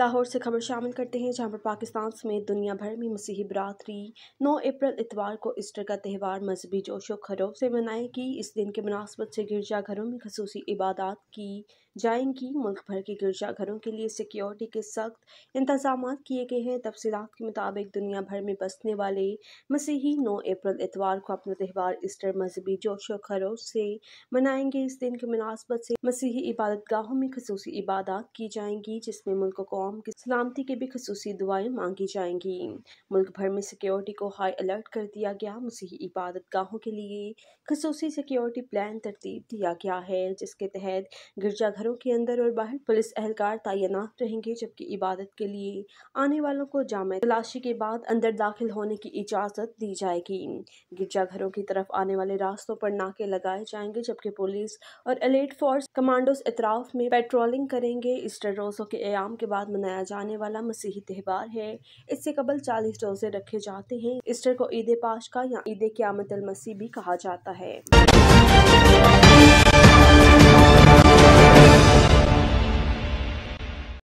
लाहौर से खबर शामिल करते हैं जहां पर पाकिस्तान समेत दुनिया भर में मसीही बरादरी 9 अप्रैल इतवार को ईस्टर का त्यौहार मजहबी जोशो खरोब से मनाएगी इस दिन के मुनासबत से गिरजाघरों में खसूसी इबादत की जाएंगी मुल्क भर के गिरजाघरों के लिए सिक्योरिटी के सख्त इंतजाम किए गए हैं तफसीत के मुताबिक दुनिया भर में बसने वाले मसीही नौ अप्रैल इतवार को अपना त्यौहार ईस्टर मजहबी जोशो खरोश से मनाएंगे इस दिन के मुनासबत से मसीही इबादत गाहों में खसूसी इबादत की जाएंगी जिसमें मुल्क को कौम की सलामती की भी खसूस दुआएँ मांगी जाएंगी मुल्क भर में सिक्योरिटी को हाई अलर्ट कर दिया गया मसीह इबादत गाहों के लिए खसूसी सिक्योरिटी प्लान तरतीब दिया गया है जिसके तहत गिरजाघरों के अंदर और बाहर पुलिस एहलकार तैनात रहेंगे जबकि इबादत के लिए आने वालों को जाम तलाशी के बाद अंदर दाखिल होने की इजाज़त दी जाएगी गिरजाघरों की तरफ आने वाले रास्तों पर नाके लगाए जाएंगे जबकि पुलिस और अलर्ट फोर्स कमांडोज इतराफ में पेट्रोलिंग करेंगे ईस्टर रोज़ों के आयाम के बाद मनाया जाने वाला मसीही त्यौहार है इससे कबल चालीस रोजे रखे जाते हैं ईस्टर को ईद पाश का या ईद क्यामत मसीह भी कहा जाता है